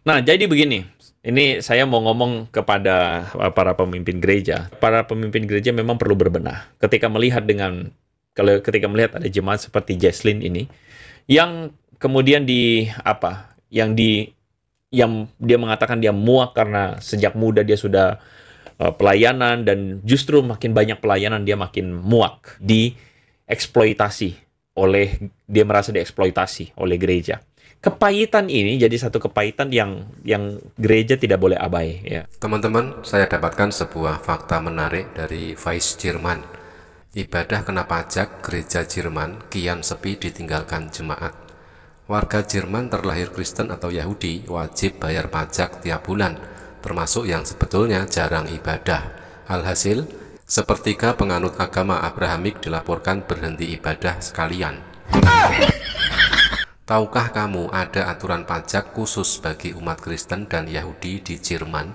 Nah, jadi begini. Ini saya mau ngomong kepada eh, para pemimpin gereja. Para pemimpin gereja memang perlu berbenah. Ketika melihat dengan kalau ketika melihat ada jemaat seperti Jaslin ini yang kemudian di apa? Yang di yang dia mengatakan dia muak karena sejak muda dia sudah eh, pelayanan dan justru makin banyak pelayanan dia makin muak di eksploitasi oleh dia merasa dieksploitasi oleh gereja kepahitan ini jadi satu kepahitan yang yang gereja tidak boleh abai ya. Teman-teman, saya dapatkan sebuah fakta menarik dari Vice Jerman. Ibadah kena pajak gereja Jerman kian sepi ditinggalkan jemaat. Warga Jerman terlahir Kristen atau Yahudi wajib bayar pajak tiap bulan, termasuk yang sebetulnya jarang ibadah. Alhasil, sepertiga penganut agama Abrahamik dilaporkan berhenti ibadah sekalian. Ah! Tahukah kamu ada aturan pajak khusus bagi umat Kristen dan Yahudi di Jerman?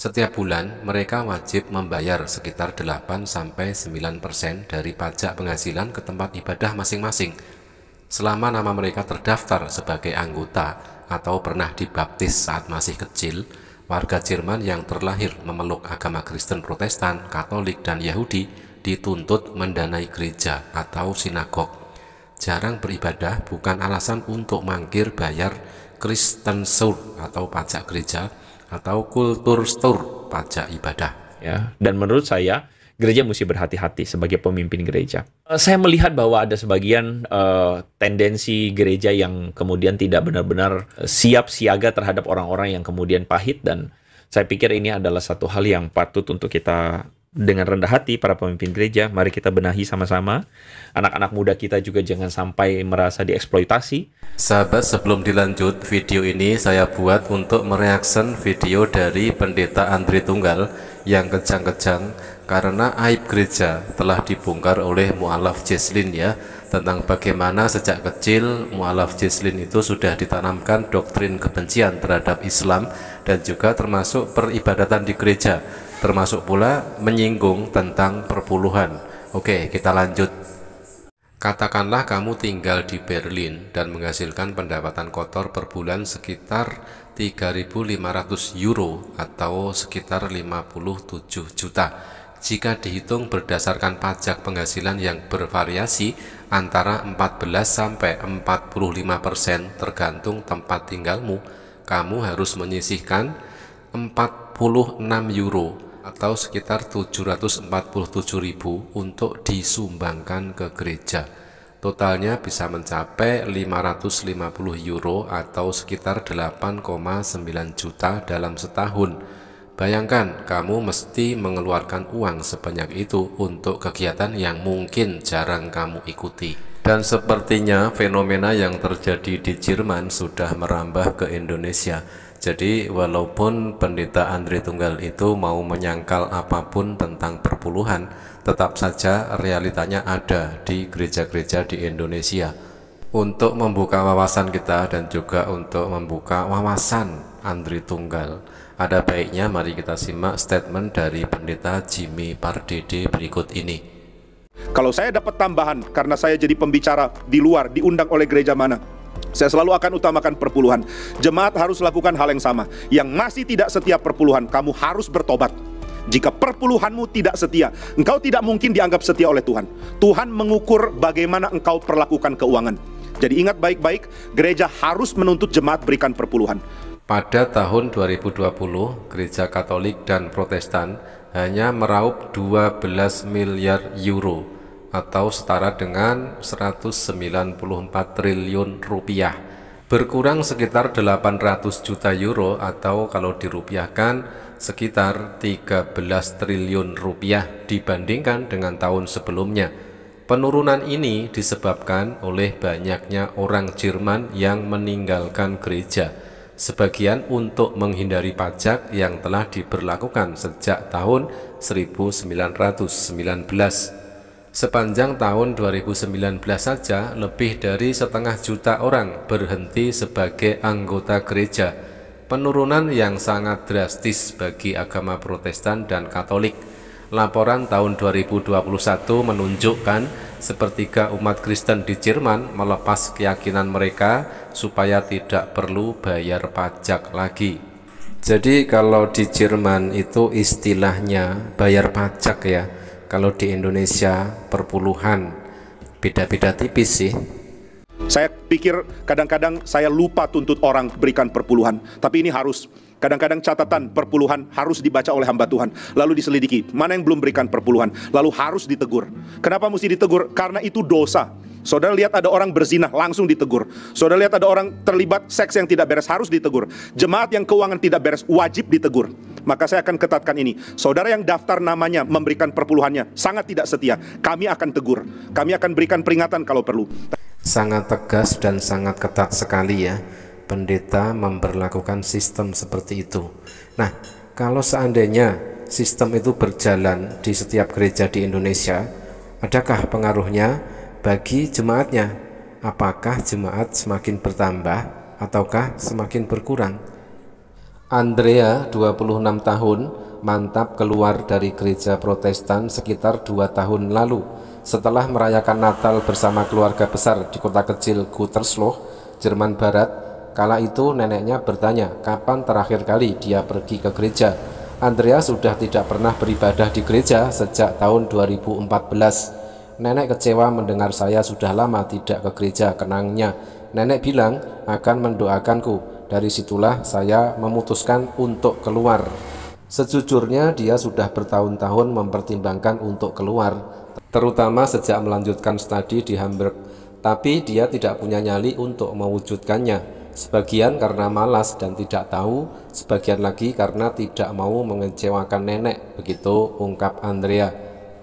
Setiap bulan mereka wajib membayar sekitar 8-9% dari pajak penghasilan ke tempat ibadah masing-masing selama nama mereka terdaftar sebagai anggota atau pernah dibaptis saat masih kecil, warga Jerman yang terlahir memeluk agama Kristen Protestan, Katolik, dan Yahudi dituntut mendanai gereja atau sinagog jarang beribadah bukan alasan untuk mangkir bayar Kristen sur atau pajak gereja atau kultur sur pajak ibadah. Ya, dan menurut saya gereja mesti berhati-hati sebagai pemimpin gereja. Eh, saya melihat bahwa ada sebagian uh, tendensi gereja yang kemudian tidak benar-benar eh, siap siaga terhadap orang-orang yang kemudian pahit dan saya pikir ini adalah satu hal yang patut untuk kita dengan rendah hati para pemimpin gereja, mari kita benahi sama-sama. Anak-anak muda kita juga jangan sampai merasa dieksploitasi. Sahabat, sebelum dilanjut, video ini saya buat untuk mereaksen video dari pendeta Andri Tunggal yang kejang-kejang karena aib gereja telah dibongkar oleh Mu'alaf Jeslin ya tentang bagaimana sejak kecil Mu'alaf Jeslin itu sudah ditanamkan doktrin kebencian terhadap Islam dan juga termasuk peribadatan di gereja termasuk pula menyinggung tentang perpuluhan. Oke, kita lanjut. Katakanlah kamu tinggal di Berlin dan menghasilkan pendapatan kotor per bulan sekitar 3.500 euro atau sekitar 57 juta. Jika dihitung berdasarkan pajak penghasilan yang bervariasi antara 14 sampai 45 persen tergantung tempat tinggalmu, kamu harus menyisihkan 46 euro atau sekitar 747.000 untuk disumbangkan ke gereja. Totalnya bisa mencapai 550 euro atau sekitar 8,9 juta dalam setahun. Bayangkan kamu mesti mengeluarkan uang sebanyak itu untuk kegiatan yang mungkin jarang kamu ikuti. Dan sepertinya fenomena yang terjadi di Jerman sudah merambah ke Indonesia. Jadi walaupun pendeta Andre Tunggal itu mau menyangkal apapun tentang perpuluhan, tetap saja realitanya ada di gereja-gereja di Indonesia. Untuk membuka wawasan kita dan juga untuk membuka wawasan Andri Tunggal, ada baiknya mari kita simak statement dari pendeta Jimmy Pardede berikut ini. Kalau saya dapat tambahan karena saya jadi pembicara di luar, diundang oleh gereja mana, saya selalu akan utamakan perpuluhan. Jemaat harus lakukan hal yang sama. Yang masih tidak setia perpuluhan, kamu harus bertobat. Jika perpuluhanmu tidak setia, engkau tidak mungkin dianggap setia oleh Tuhan. Tuhan mengukur bagaimana engkau perlakukan keuangan. Jadi ingat baik-baik, gereja harus menuntut jemaat berikan perpuluhan. Pada tahun 2020, gereja Katolik dan Protestan hanya meraup 12 miliar euro atau setara dengan 194 triliun rupiah berkurang sekitar 800 juta euro atau kalau dirupiahkan sekitar 13 triliun rupiah dibandingkan dengan tahun sebelumnya Penurunan ini disebabkan oleh banyaknya orang Jerman yang meninggalkan gereja, sebagian untuk menghindari pajak yang telah diberlakukan sejak tahun 1919. Sepanjang tahun 2019 saja, lebih dari setengah juta orang berhenti sebagai anggota gereja, penurunan yang sangat drastis bagi agama protestan dan katolik. Laporan tahun 2021 menunjukkan sepertiga umat Kristen di Jerman melepas keyakinan mereka supaya tidak perlu bayar pajak lagi. Jadi kalau di Jerman itu istilahnya bayar pajak ya, kalau di Indonesia perpuluhan beda-beda tipis sih saya pikir kadang-kadang saya lupa tuntut orang berikan perpuluhan tapi ini harus kadang-kadang catatan perpuluhan harus dibaca oleh hamba Tuhan lalu diselidiki mana yang belum berikan perpuluhan lalu harus ditegur kenapa mesti ditegur karena itu dosa Saudara lihat ada orang berzinah langsung ditegur. Saudara lihat ada orang terlibat seks yang tidak beres harus ditegur. Jemaat yang keuangan tidak beres wajib ditegur maka saya akan ketatkan ini. Saudara yang daftar namanya memberikan perpuluhannya sangat tidak setia, kami akan tegur. Kami akan berikan peringatan kalau perlu. Sangat tegas dan sangat ketat sekali ya pendeta memperlakukan sistem seperti itu. Nah, kalau seandainya sistem itu berjalan di setiap gereja di Indonesia, adakah pengaruhnya bagi jemaatnya? Apakah jemaat semakin bertambah ataukah semakin berkurang? Andrea, 26 tahun, mantap keluar dari gereja protestan sekitar 2 tahun lalu. Setelah merayakan Natal bersama keluarga besar di kota kecil Gutersloh, Jerman Barat, kala itu neneknya bertanya kapan terakhir kali dia pergi ke gereja. Andrea sudah tidak pernah beribadah di gereja sejak tahun 2014. Nenek kecewa mendengar saya sudah lama tidak ke gereja kenangnya. Nenek bilang akan mendoakanku dari situlah saya memutuskan untuk keluar. Sejujurnya dia sudah bertahun-tahun mempertimbangkan untuk keluar, terutama sejak melanjutkan studi di Hamburg. Tapi dia tidak punya nyali untuk mewujudkannya. Sebagian karena malas dan tidak tahu, sebagian lagi karena tidak mau mengecewakan nenek, begitu ungkap Andrea.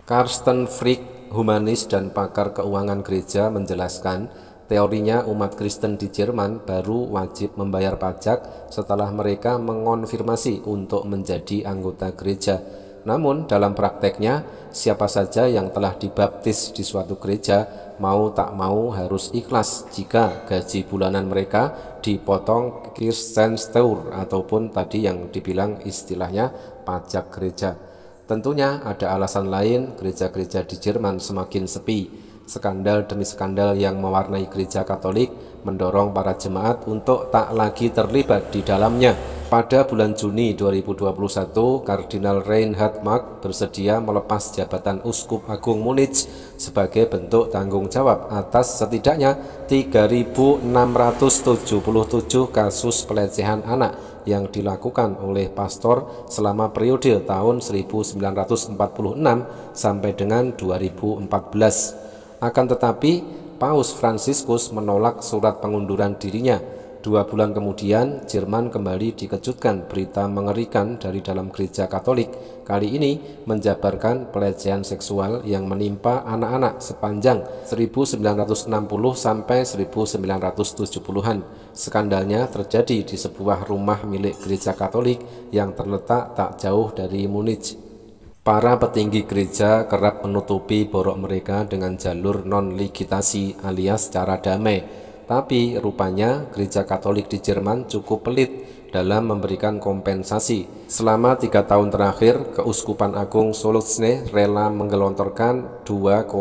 Karsten Frick, humanis dan pakar keuangan gereja menjelaskan, Teorinya umat Kristen di Jerman baru wajib membayar pajak setelah mereka mengonfirmasi untuk menjadi anggota gereja. Namun dalam prakteknya, siapa saja yang telah dibaptis di suatu gereja mau tak mau harus ikhlas jika gaji bulanan mereka dipotong Kirchensteuer ataupun tadi yang dibilang istilahnya pajak gereja. Tentunya ada alasan lain gereja-gereja di Jerman semakin sepi skandal demi skandal yang mewarnai gereja Katolik mendorong para jemaat untuk tak lagi terlibat di dalamnya. Pada bulan Juni 2021, Kardinal Reinhard Mark bersedia melepas jabatan Uskup Agung Munich sebagai bentuk tanggung jawab atas setidaknya 3.677 kasus pelecehan anak yang dilakukan oleh pastor selama periode tahun 1946 sampai dengan 2014. Akan tetapi, Paus Fransiskus menolak surat pengunduran dirinya. Dua bulan kemudian, Jerman kembali dikejutkan berita mengerikan dari dalam gereja Katolik. Kali ini menjabarkan pelecehan seksual yang menimpa anak-anak sepanjang 1960 sampai 1970-an. Skandalnya terjadi di sebuah rumah milik gereja Katolik yang terletak tak jauh dari Munich. Para petinggi gereja kerap menutupi borok mereka dengan jalur non-ligitasi alias cara damai. Tapi rupanya gereja katolik di Jerman cukup pelit dalam memberikan kompensasi. Selama tiga tahun terakhir, Keuskupan Agung Solozne rela menggelontorkan 2,8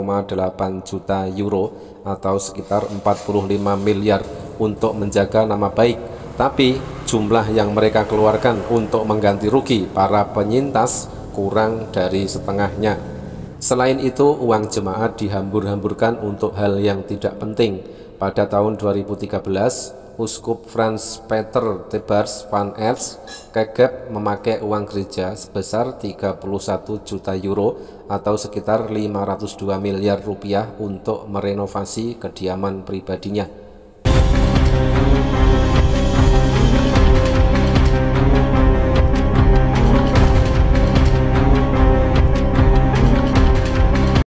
juta euro atau sekitar 45 miliar untuk menjaga nama baik. Tapi jumlah yang mereka keluarkan untuk mengganti rugi para penyintas kurang dari setengahnya. Selain itu, uang jemaat dihambur-hamburkan untuk hal yang tidak penting. Pada tahun 2013, Uskup Franz Peter Tebers van Erz kegep memakai uang gereja sebesar 31 juta euro atau sekitar 502 miliar rupiah untuk merenovasi kediaman pribadinya.